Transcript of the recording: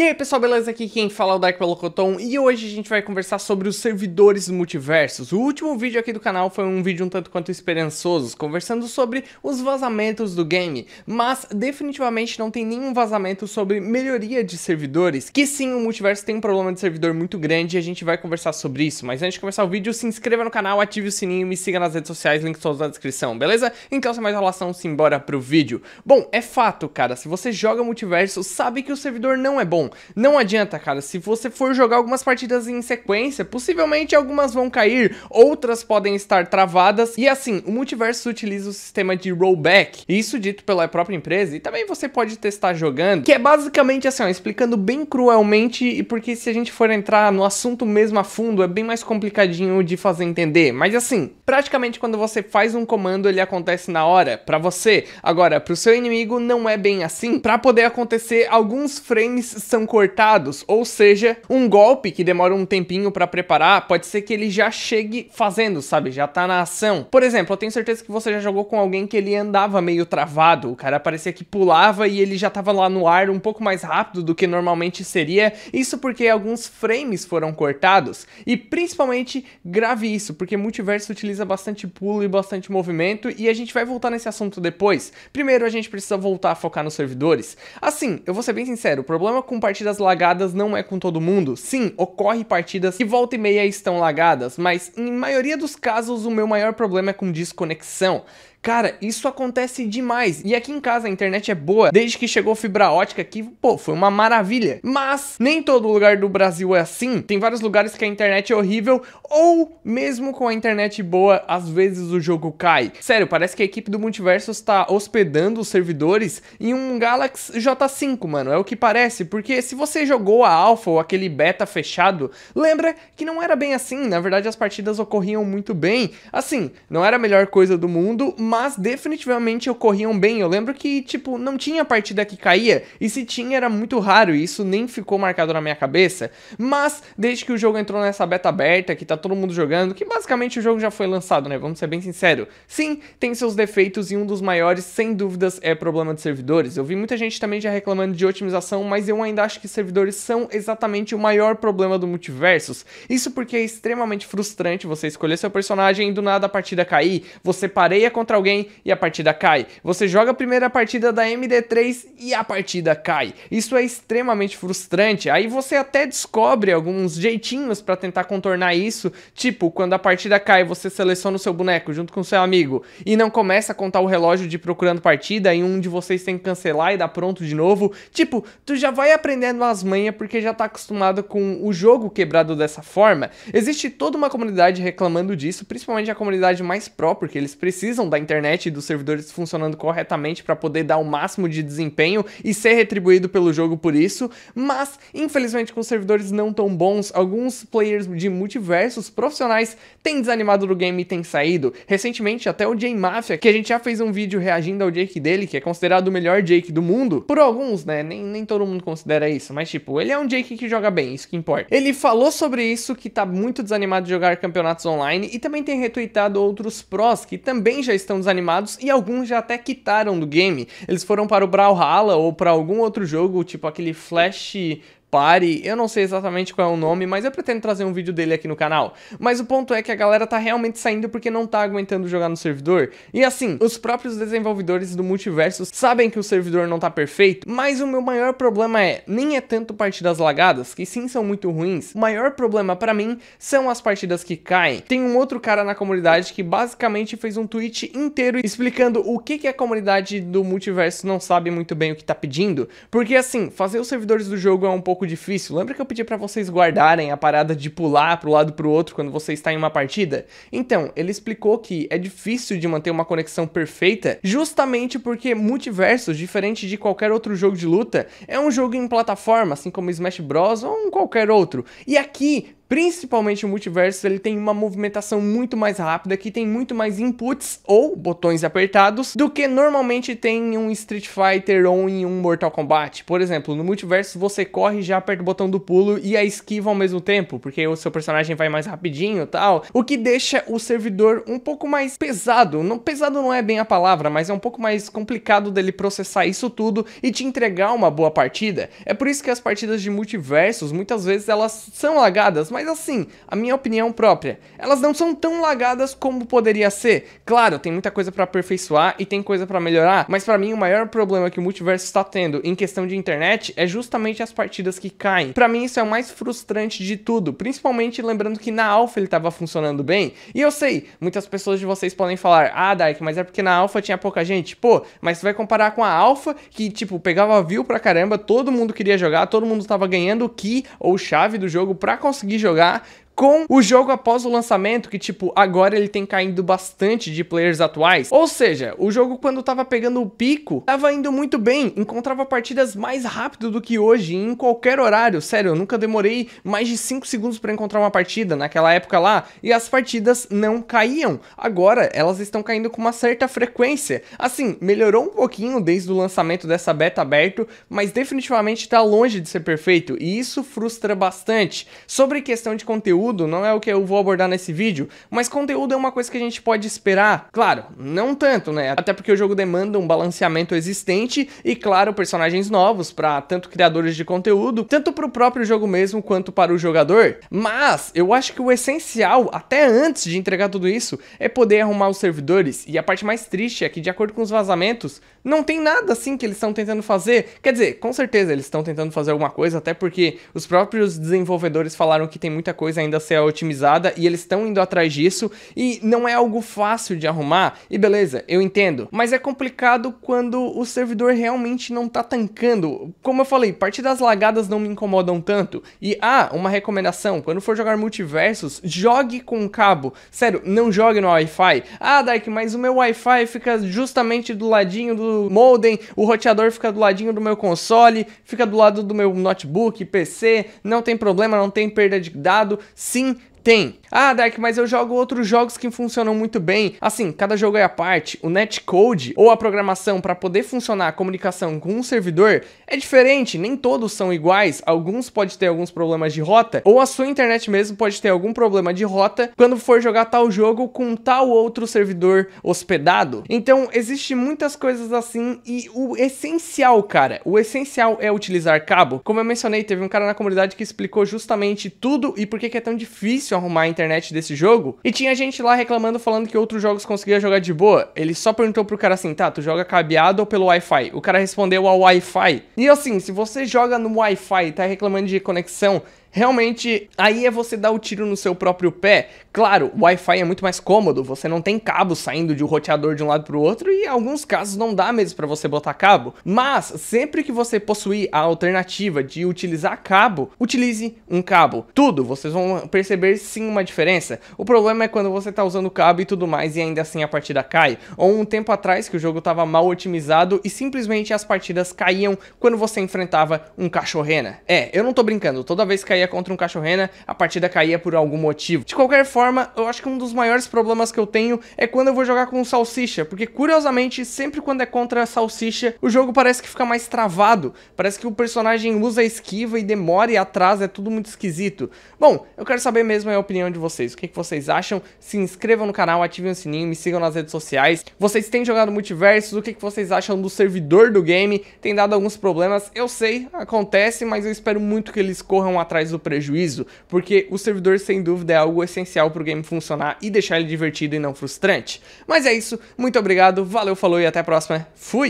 E aí pessoal, beleza? Aqui quem fala é o Dark Pelocoton e hoje a gente vai conversar sobre os servidores multiversos. O último vídeo aqui do canal foi um vídeo um tanto quanto esperançoso, conversando sobre os vazamentos do game, mas definitivamente não tem nenhum vazamento sobre melhoria de servidores, que sim, o multiverso tem um problema de servidor muito grande e a gente vai conversar sobre isso. Mas antes de começar o vídeo, se inscreva no canal, ative o sininho e me siga nas redes sociais, links todos na descrição, beleza? Então sem mais relação, simbora pro vídeo. Bom, é fato, cara, se você joga multiverso, sabe que o servidor não é bom não adianta, cara. Se você for jogar algumas partidas em sequência, possivelmente algumas vão cair, outras podem estar travadas. E assim, o multiverso utiliza o sistema de rollback. Isso dito pela própria empresa. E também você pode testar jogando. Que é basicamente assim, ó, explicando bem cruelmente. E porque se a gente for entrar no assunto mesmo a fundo, é bem mais complicadinho de fazer entender. Mas assim, praticamente quando você faz um comando, ele acontece na hora, para você. Agora, pro seu inimigo, não é bem assim. Para poder acontecer, alguns frames são são cortados, ou seja, um golpe que demora um tempinho para preparar, pode ser que ele já chegue fazendo, sabe? Já tá na ação. Por exemplo, eu tenho certeza que você já jogou com alguém que ele andava meio travado, o cara parecia que pulava e ele já tava lá no ar um pouco mais rápido do que normalmente seria, isso porque alguns frames foram cortados, e principalmente grave isso, porque multiverso utiliza bastante pulo e bastante movimento, e a gente vai voltar nesse assunto depois. Primeiro a gente precisa voltar a focar nos servidores. Assim, eu vou ser bem sincero, o problema com partidas lagadas não é com todo mundo. Sim, ocorre partidas que volta e meia estão lagadas, mas em maioria dos casos o meu maior problema é com desconexão. Cara, isso acontece demais. E aqui em casa a internet é boa. Desde que chegou fibra ótica aqui, pô, foi uma maravilha. Mas nem todo lugar do Brasil é assim. Tem vários lugares que a internet é horrível ou mesmo com a internet boa, às vezes o jogo cai. Sério, parece que a equipe do Multiverso está hospedando os servidores em um Galaxy J5, mano. É o que parece, porque se você jogou a alpha ou aquele beta fechado, lembra que não era bem assim. Na verdade, as partidas ocorriam muito bem. Assim, não era a melhor coisa do mundo, mas definitivamente ocorriam bem. Eu lembro que, tipo, não tinha partida que caía, e se tinha era muito raro, e isso nem ficou marcado na minha cabeça. Mas, desde que o jogo entrou nessa beta aberta, que tá todo mundo jogando, que basicamente o jogo já foi lançado, né? Vamos ser bem sinceros. Sim, tem seus defeitos, e um dos maiores, sem dúvidas, é problema de servidores. Eu vi muita gente também já reclamando de otimização, mas eu ainda acho que servidores são exatamente o maior problema do Multiversus. Isso porque é extremamente frustrante você escolher seu personagem e do nada a partida cair, você pareia contra alguém e a partida cai. Você joga a primeira partida da MD3 e a partida cai. Isso é extremamente frustrante. Aí você até descobre alguns jeitinhos para tentar contornar isso, tipo quando a partida cai, você seleciona o seu boneco junto com o seu amigo e não começa a contar o relógio de procurando partida e um de vocês tem que cancelar e dar pronto de novo. Tipo, tu já vai aprendendo as manhas porque já tá acostumado com o jogo quebrado dessa forma. Existe toda uma comunidade reclamando disso, principalmente a comunidade mais pró, porque eles precisam da internet e dos servidores funcionando corretamente para poder dar o máximo de desempenho e ser retribuído pelo jogo por isso, mas infelizmente com servidores não tão bons, alguns players de multiversos profissionais têm desanimado do game e têm saído. Recentemente, até o Jay Mafia, que a gente já fez um vídeo reagindo ao Jake dele, que é considerado o melhor Jake do mundo, por alguns, né? Nem, nem todo mundo considera isso, mas tipo, ele é um Jake que joga bem, isso que importa. Ele falou sobre isso que tá muito desanimado de jogar campeonatos online e também tem retweetado outros prós que também já estão animados e alguns já até quitaram do game. Eles foram para o Brawlhalla ou para algum outro jogo, tipo aquele Flash Pari, eu não sei exatamente qual é o nome, mas eu pretendo trazer um vídeo dele aqui no canal. Mas o ponto é que a galera tá realmente saindo porque não tá aguentando jogar no servidor. E assim, os próprios desenvolvedores do multiverso sabem que o servidor não tá perfeito, mas o meu maior problema é, nem é tanto partidas lagadas, que sim são muito ruins, o maior problema para mim são as partidas que caem. Tem um outro cara na comunidade que basicamente fez um tweet inteiro explicando o que, que a comunidade do multiverso não sabe muito bem o que tá pedindo, porque assim, fazer os servidores do jogo é um pouco pouco difícil. Lembra que eu pedi para vocês guardarem a parada de pular para o lado para o outro quando você está em uma partida? Então, ele explicou que é difícil de manter uma conexão perfeita, justamente porque Multiversos, diferente de qualquer outro jogo de luta, é um jogo em plataforma, assim como Smash Bros ou um qualquer outro. E aqui Principalmente o multiverso, ele tem uma movimentação muito mais rápida, que tem muito mais inputs ou botões apertados do que normalmente tem em um Street Fighter ou em um Mortal Kombat. Por exemplo, no multiverso você corre, já aperta o botão do pulo e a esquiva ao mesmo tempo, porque o seu personagem vai mais rapidinho e tal, o que deixa o servidor um pouco mais pesado. Não, pesado não é bem a palavra, mas é um pouco mais complicado dele processar isso tudo e te entregar uma boa partida. É por isso que as partidas de multiversos muitas vezes elas são lagadas, mas mas assim, a minha opinião própria, elas não são tão lagadas como poderia ser. Claro, tem muita coisa para aperfeiçoar e tem coisa para melhorar, mas para mim o maior problema que o multiverso está tendo em questão de internet é justamente as partidas que caem. Para mim isso é o mais frustrante de tudo, principalmente lembrando que na alfa ele estava funcionando bem. E eu sei, muitas pessoas de vocês podem falar: "Ah, Dark, mas é porque na alfa tinha pouca gente". Pô, mas você vai comparar com a alfa que tipo pegava view pra caramba, todo mundo queria jogar, todo mundo estava ganhando key ou chave do jogo para conseguir jogar jogar com o jogo após o lançamento, que tipo, agora ele tem caído bastante de players atuais. Ou seja, o jogo quando tava pegando o pico, tava indo muito bem, encontrava partidas mais rápido do que hoje, em qualquer horário. Sério, eu nunca demorei mais de 5 segundos para encontrar uma partida naquela época lá, e as partidas não caíam. Agora, elas estão caindo com uma certa frequência. Assim, melhorou um pouquinho desde o lançamento dessa beta aberto, mas definitivamente tá longe de ser perfeito, e isso frustra bastante. Sobre questão de conteúdo, conteúdo, não é o que eu vou abordar nesse vídeo, mas conteúdo é uma coisa que a gente pode esperar. Claro, não tanto, né? Até porque o jogo demanda um balanceamento existente e, claro, personagens novos para tanto criadores de conteúdo, tanto para o próprio jogo mesmo quanto para o jogador. Mas eu acho que o essencial, até antes de entregar tudo isso, é poder arrumar os servidores. E a parte mais triste é que, de acordo com os vazamentos, não tem nada assim que eles estão tentando fazer. Quer dizer, com certeza eles estão tentando fazer alguma coisa, até porque os próprios desenvolvedores falaram que tem muita coisa ainda ainda a ser otimizada e eles estão indo atrás disso e não é algo fácil de arrumar. E beleza, eu entendo, mas é complicado quando o servidor realmente não tá tancando. Como eu falei, parte das lagadas não me incomodam tanto. E ah, uma recomendação, quando for jogar multiversos, jogue com cabo. Sério, não jogue no Wi-Fi. Ah, Dark, mas o meu Wi-Fi fica justamente do ladinho do modem, o roteador fica do ladinho do meu console, fica do lado do meu notebook, PC, não tem problema, não tem perda de dado. Sim, tem. Ah, Dark, mas eu jogo outros jogos que funcionam muito bem. Assim, cada jogo é a parte. O netcode ou a programação para poder funcionar a comunicação com um servidor é diferente. Nem todos são iguais. Alguns pode ter alguns problemas de rota. Ou a sua internet mesmo pode ter algum problema de rota quando for jogar tal jogo com tal outro servidor hospedado. Então, existe muitas coisas assim. E o essencial, cara, o essencial é utilizar cabo. Como eu mencionei, teve um cara na comunidade que explicou justamente tudo e por que é tão difícil difícil arrumar a internet desse jogo. E tinha gente lá reclamando, falando que outros jogos conseguia jogar de boa. Ele só perguntou pro cara assim, tá, tu joga cabeado ou pelo Wi-Fi? O cara respondeu ao Wi-Fi. E assim, se você joga no Wi-Fi e tá reclamando de conexão, realmente aí é você dar o tiro no seu próprio pé. Claro, o Wi-Fi é muito mais cômodo, você não tem cabo saindo de um roteador de um lado para o outro e em alguns casos não dá mesmo para você botar cabo. Mas sempre que você possuir a alternativa de utilizar cabo, utilize um cabo. Tudo, vocês vão perceber sim uma diferença. O problema é quando você está usando cabo e tudo mais e ainda assim a partida cai. Ou um tempo atrás que o jogo estava mal otimizado e simplesmente as partidas caíam quando você enfrentava um cachorrena. É, eu não tô brincando, toda vez que contra um cachorrena, a partida caía por algum motivo. De qualquer forma, eu acho que um dos maiores problemas que eu tenho é quando eu vou jogar com salsicha, porque curiosamente, sempre quando é contra salsicha, o jogo parece que fica mais travado, parece que o personagem usa esquiva e demora e atrás, é tudo muito esquisito. Bom, eu quero saber mesmo a opinião de vocês, o que, que vocês acham, se inscrevam no canal, ativem o sininho, me sigam nas redes sociais, vocês têm jogado multiversos, o que, que vocês acham do servidor do game, tem dado alguns problemas, eu sei, acontece, mas eu espero muito que eles corram atrás o prejuízo, porque o servidor sem dúvida é algo essencial para o game funcionar e deixar ele divertido e não frustrante. Mas é isso, muito obrigado, valeu, falou e até a próxima. Fui!